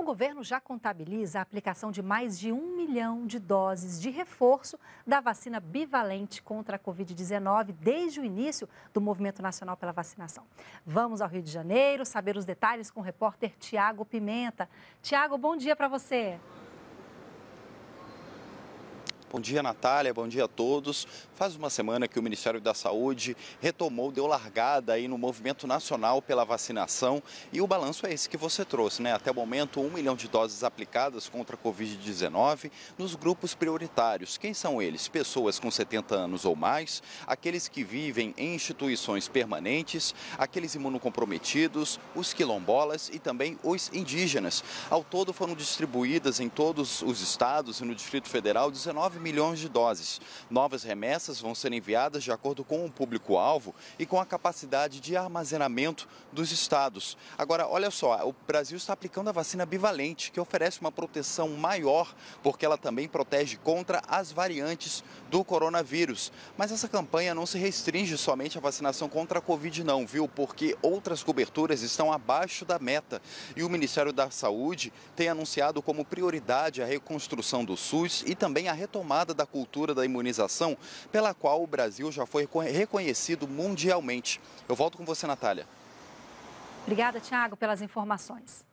O governo já contabiliza a aplicação de mais de um milhão de doses de reforço da vacina bivalente contra a Covid-19 desde o início do Movimento Nacional pela Vacinação. Vamos ao Rio de Janeiro saber os detalhes com o repórter Tiago Pimenta. Tiago, bom dia para você. Bom dia, Natália. Bom dia a todos. Faz uma semana que o Ministério da Saúde retomou, deu largada aí no movimento nacional pela vacinação e o balanço é esse que você trouxe, né? Até o momento, um milhão de doses aplicadas contra a Covid-19 nos grupos prioritários. Quem são eles? Pessoas com 70 anos ou mais, aqueles que vivem em instituições permanentes, aqueles imunocomprometidos, os quilombolas e também os indígenas. Ao todo, foram distribuídas em todos os estados e no Distrito Federal 19 milhões de doses. Novas remessas vão ser enviadas de acordo com o público-alvo e com a capacidade de armazenamento dos estados. Agora, olha só, o Brasil está aplicando a vacina bivalente, que oferece uma proteção maior, porque ela também protege contra as variantes do coronavírus. Mas essa campanha não se restringe somente à vacinação contra a Covid, não, viu? Porque outras coberturas estão abaixo da meta. E o Ministério da Saúde tem anunciado como prioridade a reconstrução do SUS e também a retomada retomada da cultura da imunização, pela qual o Brasil já foi reconhecido mundialmente. Eu volto com você, Natália. Obrigada, Tiago, pelas informações.